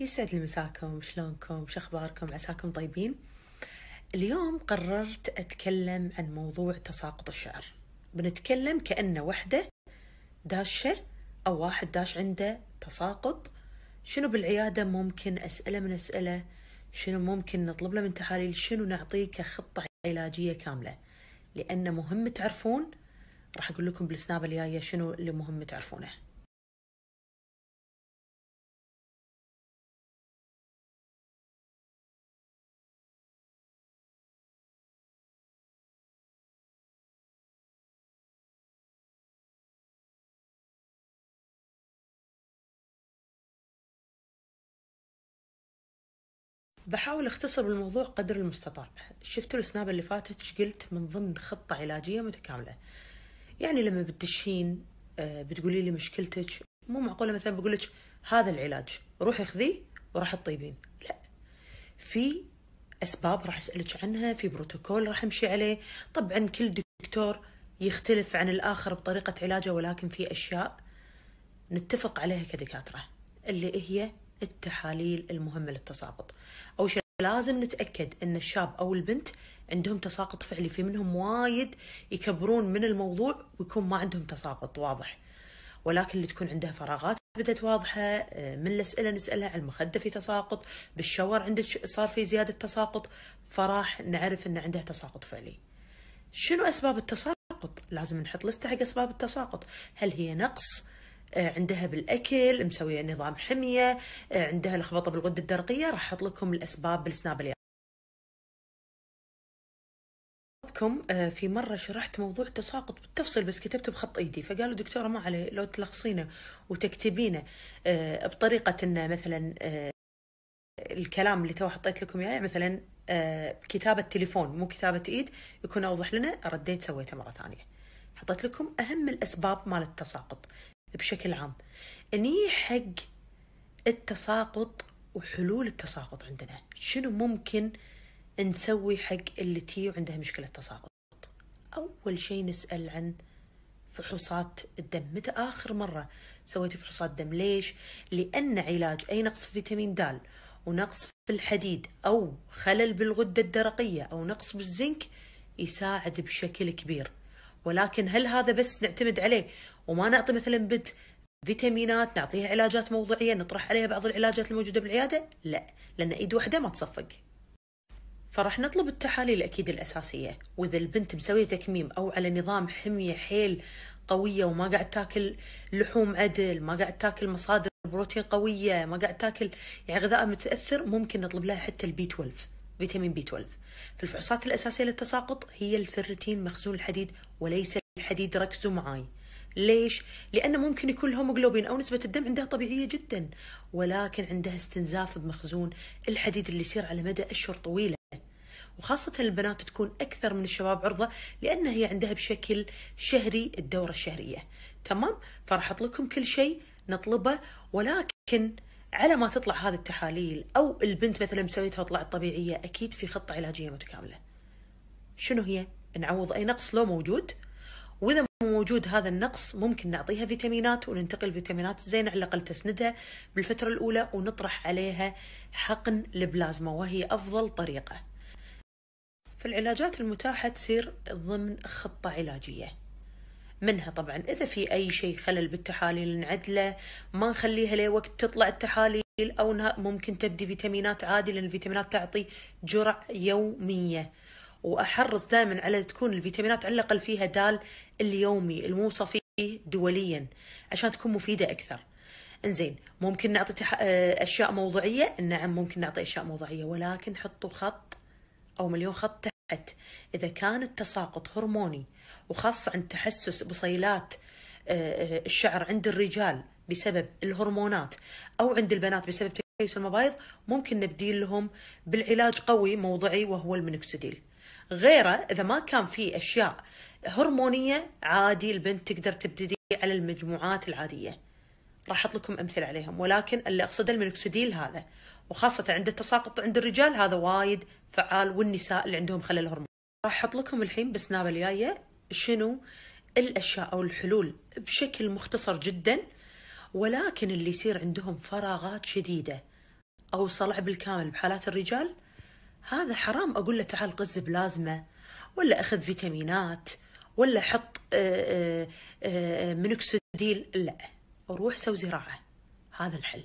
يسعد مساكم شلونكم شخباركم عساكم طيبين اليوم قررت أتكلم عن موضوع تساقط الشعر بنتكلم كأنه وحدة داشة أو واحد داش عنده تساقط شنو بالعيادة ممكن أسئلة من أسئلة شنو ممكن نطلب له من تحاليل شنو نعطيه كخطة علاجية كاملة لأن مهم تعرفون راح أقول لكم بالسناب الجاية شنو اللي مهم تعرفونه بحاول اختصر بالموضوع قدر المستطاع شفتوا السناب اللي فاتت قلت من ضمن خطة علاجية متكاملة يعني لما بتدشين آه، بتقولي لي مشكلتك مو معقولة مثلا بقول لك هذا العلاج روحي خذيه وراح تطيبين لا في أسباب راح أسألك عنها في بروتوكول راح أمشي عليه طبعا كل دكتور يختلف عن الآخر بطريقة علاجه ولكن في أشياء نتفق عليها كدكاترة اللي هي التحاليل المهمه للتساقط اول شيء لازم نتاكد ان الشاب او البنت عندهم تساقط فعلي في منهم وايد يكبرون من الموضوع ويكون ما عندهم تساقط واضح ولكن اللي تكون عندها فراغات بدت واضحة آه، من الأسئلة نسألها على المخدة في تساقط بالشاور عندك صار في زيادة تساقط فراح نعرف أن عندها تساقط فعلي شنو أسباب التساقط؟ لازم نحط لستة حق أسباب التساقط هل هي نقص آه، عندها بالاكل مسويه نظام حميه آه، عندها لخبطه بالغده الدرقيه راح احط لكم الاسباب بالسناب اليوم آه، في مرة شرحت موضوع التساقط بالتفصيل بس كتبته بخط ايدي فقالوا دكتورة ما عليه لو تلخصينه وتكتبينه بطريقة انه مثلا الكلام اللي تو حطيت لكم اياه مثلا كتابة تليفون مو كتابة ايد يكون اوضح لنا رديت سويته مرة ثانية حطيت لكم اهم الاسباب مال التساقط بشكل عام أني حق التساقط وحلول التساقط عندنا شنو ممكن نسوي حق اللي تي وعندها مشكلة تساقط أول شيء نسأل عن فحوصات الدم متى آخر مرة سويتي فحوصات دم ليش؟ لأن علاج أي نقص في فيتامين د ونقص في الحديد أو خلل بالغدة الدرقية أو نقص بالزنك يساعد بشكل كبير ولكن هل هذا بس نعتمد عليه وما نعطي مثلا بنت فيتامينات نعطيها علاجات موضعية نطرح عليها بعض العلاجات الموجودة بالعيادة لا لأن إيد واحدة ما تصفق فراح نطلب التحاليل أكيد الأساسية وإذا البنت مسوية تكميم أو على نظام حمية حيل قوية وما قاعد تاكل لحوم عدل ما قاعد تاكل مصادر بروتين قوية ما قاعد تاكل يعني غذاء متأثر ممكن نطلب لها حتى البي 12 فيتامين بي 12 فالفحوصات الأساسية للتساقط هي الفرتين مخزون الحديد وليس الحديد ركزوا معاي ليش؟ لأن ممكن يكون الهيموغلوبين أو نسبة الدم عندها طبيعية جدا ولكن عندها استنزاف بمخزون الحديد اللي يصير على مدى أشهر طويلة وخاصة البنات تكون أكثر من الشباب عرضة لأن هي عندها بشكل شهري الدورة الشهرية تمام؟ فراح أحط لكم كل شيء نطلبه ولكن على ما تطلع هذه التحاليل أو البنت مثلا مسويتها وطلعت طبيعية أكيد في خطة علاجية متكاملة شنو هي؟ نعوض أي نقص لو موجود وإذا وجود هذا النقص ممكن نعطيها فيتامينات وننتقل الفيتامينات الزينة على الأقل تسندها بالفترة الأولى ونطرح عليها حقن البلازما وهي أفضل طريقة فالعلاجات المتاحة تصير ضمن خطة علاجية منها طبعا إذا في أي شيء خلل بالتحاليل نعدله ما نخليها لوقت تطلع التحاليل أو ممكن تبدي فيتامينات عادي لأن الفيتامينات تعطي جرع يومية واحرص دائما على تكون الفيتامينات على الاقل فيها دال اليومي الموصى فيه دوليا عشان تكون مفيده اكثر انزين ممكن نعطي آه، اشياء موضعيه نعم ممكن نعطي اشياء موضعيه ولكن حطوا خط او مليون خط تحت اذا كان التساقط هرموني وخاصه عند تحسس بصيلات آه، آه، الشعر عند الرجال بسبب الهرمونات او عند البنات بسبب تكيس المبايض ممكن نبديل لهم بالعلاج قوي موضعي وهو المنكسديل غيره اذا ما كان في اشياء هرمونيه عادي البنت تقدر تبتدي على المجموعات العاديه راح احط لكم امثله عليهم ولكن اللي اقصده المينوكسيديل هذا وخاصه عند التساقط عند الرجال هذا وايد فعال والنساء اللي عندهم خلل هرموني راح احط لكم الحين بسناب الجايه شنو الاشياء او الحلول بشكل مختصر جدا ولكن اللي يصير عندهم فراغات شديده او صلع بالكامل بحالات الرجال هذا حرام أقول له تعال غز بلازما ولا أخذ فيتامينات ولا حط آه، آه، آه، منوكسيديل لا روح سوي زراعة هذا الحل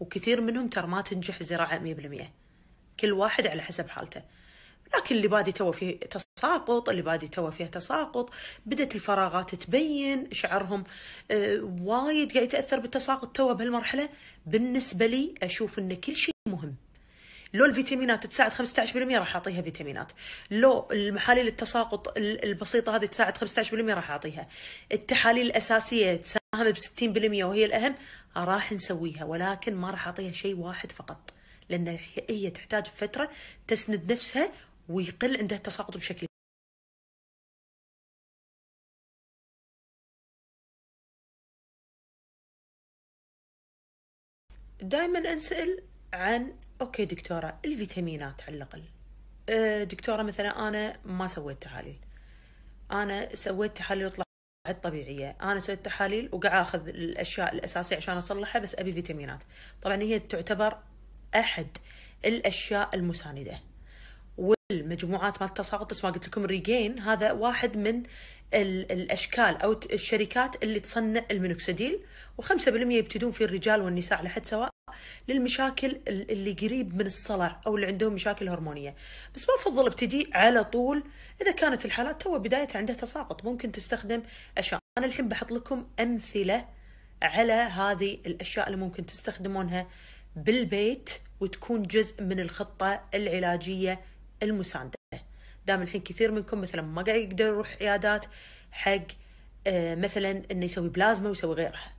وكثير منهم ترى ما تنجح زراعة 100% كل واحد على حسب حالته لكن اللي بادي تو فيه تساقط اللي بادي تو فيها تساقط بدت الفراغات تبين شعرهم وايد قاعد يتاثر بالتساقط تو بهالمرحله بالنسبه لي اشوف ان كل شيء لو الفيتامينات تساعد 15% راح اعطيها فيتامينات لو المحاليل التساقط البسيطه هذه تساعد 15% راح اعطيها التحاليل الاساسيه تساهم ب 60% وهي الاهم راح نسويها ولكن ما راح اعطيها شيء واحد فقط لان هي تحتاج فتره تسند نفسها ويقل عندها التساقط بشكل دائما انسال عن اوكي دكتوره الفيتامينات على الاقل أه، دكتوره مثلا انا ما سويت تحاليل انا سويت تحاليل وطلعت طبيعيه انا سويت تحاليل وقاعد اخذ الاشياء الاساسيه عشان اصلحها بس ابي فيتامينات طبعا هي تعتبر احد الاشياء المسانده المجموعات مال التساقط ما قلت لكم ريجين هذا واحد من الاشكال او الشركات اللي تصنع المينوكسيديل و5% يبتدون فيه الرجال والنساء على حد سواء للمشاكل اللي قريب من الصلع او اللي عندهم مشاكل هرمونيه بس ما افضل ابتدي على طول اذا كانت الحالات تو بدايتها عندها تساقط ممكن تستخدم اشياء انا الحين بحط لكم امثله على هذه الاشياء اللي ممكن تستخدمونها بالبيت وتكون جزء من الخطه العلاجيه المسانده دام الحين كثير منكم مثلا ما قاعد يقدر يروح عيادات حق آه، مثلا انه يسوي بلازما ويسوي غيرها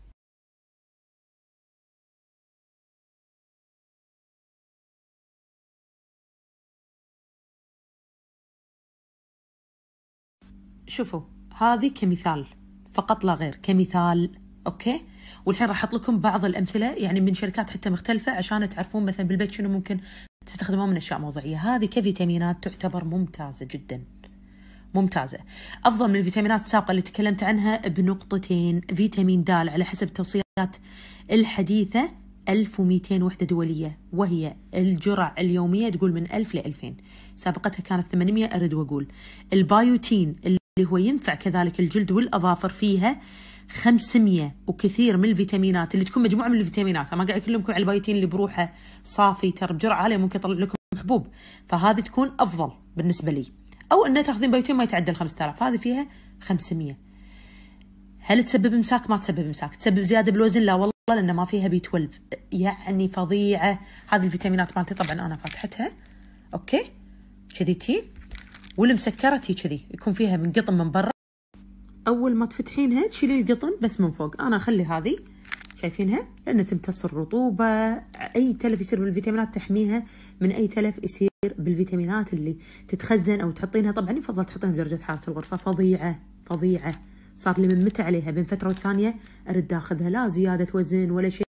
شوفوا هذه كمثال فقط لا غير كمثال اوكي والحين راح احط لكم بعض الامثله يعني من شركات حتى مختلفه عشان تعرفون مثلا بالبيت شنو ممكن تستخدمون من أشياء موضعية هذه كفيتامينات تعتبر ممتازة جدا ممتازة أفضل من الفيتامينات السابقة اللي تكلمت عنها بنقطتين فيتامين د على حسب التوصيات الحديثة 1200 وحدة دولية وهي الجرعة اليومية تقول من 1000 ل 2000 سابقتها كانت 800 أرد وأقول البايوتين اللي هو ينفع كذلك الجلد والأظافر فيها 500 وكثير من الفيتامينات اللي تكون مجموعه من الفيتامينات انا قاعد اكلمكم على البايتين اللي بروحه صافي ترى بجرعه عاليه ممكن يطلع لكم حبوب فهذه تكون افضل بالنسبه لي او انه تاخذين بايتين ما يتعدى ال 5000 هذه فيها 500 هل تسبب امساك ما تسبب امساك تسبب زياده بالوزن لا والله لان ما فيها بي 12 يعني فظيعه هذه الفيتامينات مالتي طبعا انا فاتحتها اوكي كذي تي والمسكره تي كذي يكون فيها من قطن من برا اول ما تفتحينها تشيلين القطن بس من فوق انا اخلي هذه شايفينها لان تمتص الرطوبه اي تلف يصير بالفيتامينات تحميها من اي تلف يصير بالفيتامينات اللي تتخزن او تحطينها طبعا يفضل تحطينها بدرجه حراره الغرفه فظيعه فظيعه صار لي من متى عليها بين فتره والثانيه ارد اخذها لا زياده وزن ولا شيء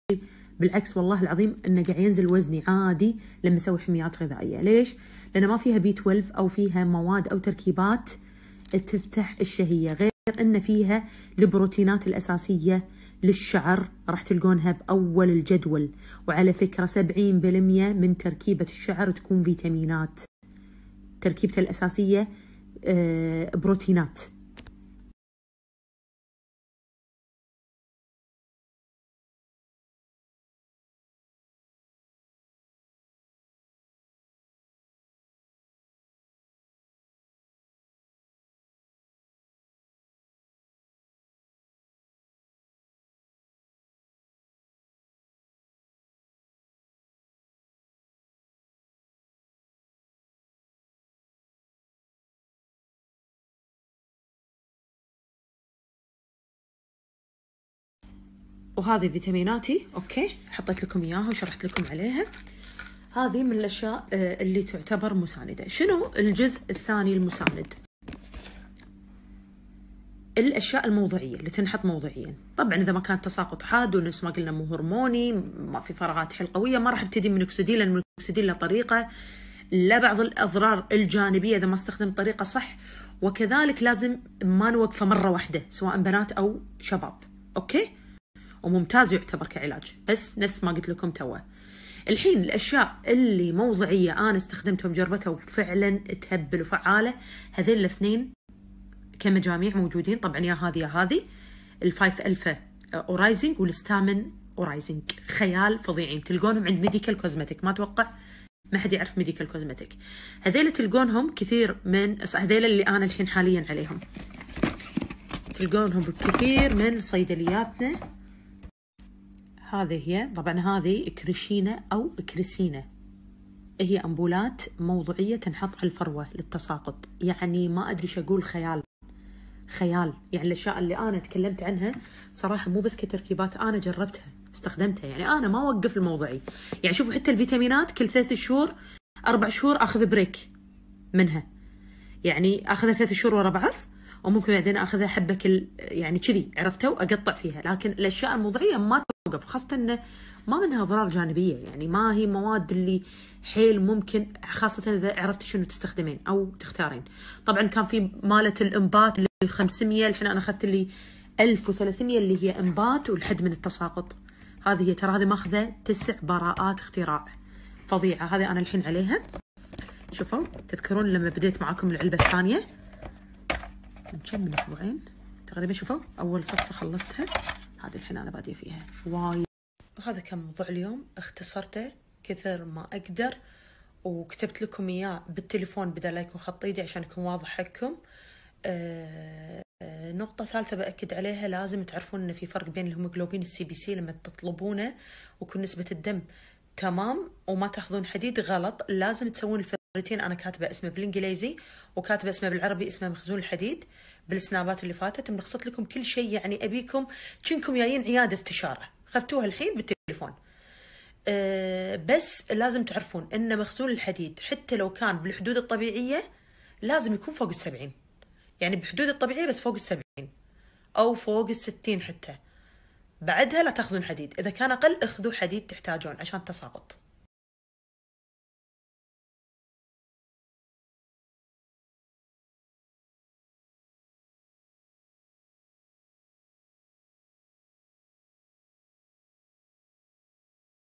بالعكس والله العظيم انه قاعد ينزل وزني عادي لما اسوي حميات غذائيه ليش لان ما فيها بي 12 او فيها مواد او تركيبات تفتح الشهيه غير أن فيها البروتينات الأساسية للشعر راح تلقونها بأول الجدول وعلى فكرة 70% من تركيبة الشعر تكون فيتامينات تركيبته الأساسية آه، بروتينات وهذه فيتاميناتي اوكي حطيت لكم اياها وشرحت لكم عليها هذه من الاشياء آه، اللي تعتبر مساندة شنو الجزء الثاني المساند الاشياء الموضعيه اللي تنحط موضعيا طبعا اذا ما كان تساقط حاد ونفس ما قلنا مو هرموني ما في فراغات حلقويه ما راح ابتدي من اكسديل لان المنوكسيدين له طريقه لا بعض الاضرار الجانبيه اذا ما استخدم طريقه صح وكذلك لازم ما نوقفه مره واحده سواء بنات او شباب اوكي وممتاز يعتبر كعلاج بس نفس ما قلت لكم توه الحين الاشياء اللي موضعيه انا استخدمتهم جربتها وفعلا تهبل وفعاله هذين الاثنين كمجاميع موجودين طبعا يا هذه يا هذه الفايف الفا اورايزنج والستامن اورايزنج خيال فظيعين تلقونهم عند ميديكال كوزمتيك ما اتوقع ما حد يعرف ميديكال كوزمتيك هذيل تلقونهم كثير من هذيل اللي انا الحين حاليا عليهم تلقونهم بكثير من صيدلياتنا هذه هي طبعا هذه كريشينا أو كريسينا هي أنبولات موضوعية تنحط على الفروة للتساقط يعني ما أدري شو أقول خيال خيال يعني الأشياء اللي أنا تكلمت عنها صراحة مو بس كتركيبات أنا جربتها استخدمتها يعني أنا ما أوقف الموضوعي يعني شوفوا حتى الفيتامينات كل ثلاث شهور أربع شهور أخذ بريك منها يعني أخذها ثلاث شهور ورا بعض وممكن بعدين أخذها حبة كل يعني كذي عرفتوا أقطع فيها لكن الأشياء الموضعية ما الموقف خاصة انه ما منها اضرار جانبية يعني ما هي مواد اللي حيل ممكن خاصة اذا عرفتي شنو تستخدمين او تختارين. طبعا كان في مالة الانبات اللي 500 الحين انا اخذت اللي 1300 اللي هي انبات والحد من التساقط. هذه هي ترى هذه ماخذه تسع براءات اختراع. فظيعة هذه انا الحين عليها. شوفوا تذكرون لما بديت معاكم العلبة الثانية من كم من اسبوعين تقريبا شوفوا اول صفة خلصتها هذه الحين أنا بادية فيها وايد وهذا كان موضوع اليوم اختصرته كثر ما أقدر وكتبت لكم إياه بالتليفون بدل لا يكون خط إيدي عشان يكون واضح حقكم آه، آه، نقطة ثالثة بأكد عليها لازم تعرفون أن في فرق بين الهيموجلوبين السي بي سي لما تطلبونه وكل نسبة الدم تمام وما تاخذون حديد غلط لازم تسوون الفرق مرتين انا كاتبه اسمه بالانجليزي وكاتبه اسمه بالعربي اسمه مخزون الحديد بالسنابات اللي فاتت ملخصت لكم كل شيء يعني ابيكم كنكم جايين عياده استشاره خذتوها الحين بالتليفون أه بس لازم تعرفون ان مخزون الحديد حتى لو كان بالحدود الطبيعيه لازم يكون فوق السبعين يعني بحدود الطبيعيه بس فوق السبعين او فوق الستين حتى بعدها لا تاخذون حديد اذا كان اقل اخذوا حديد تحتاجون عشان تساقط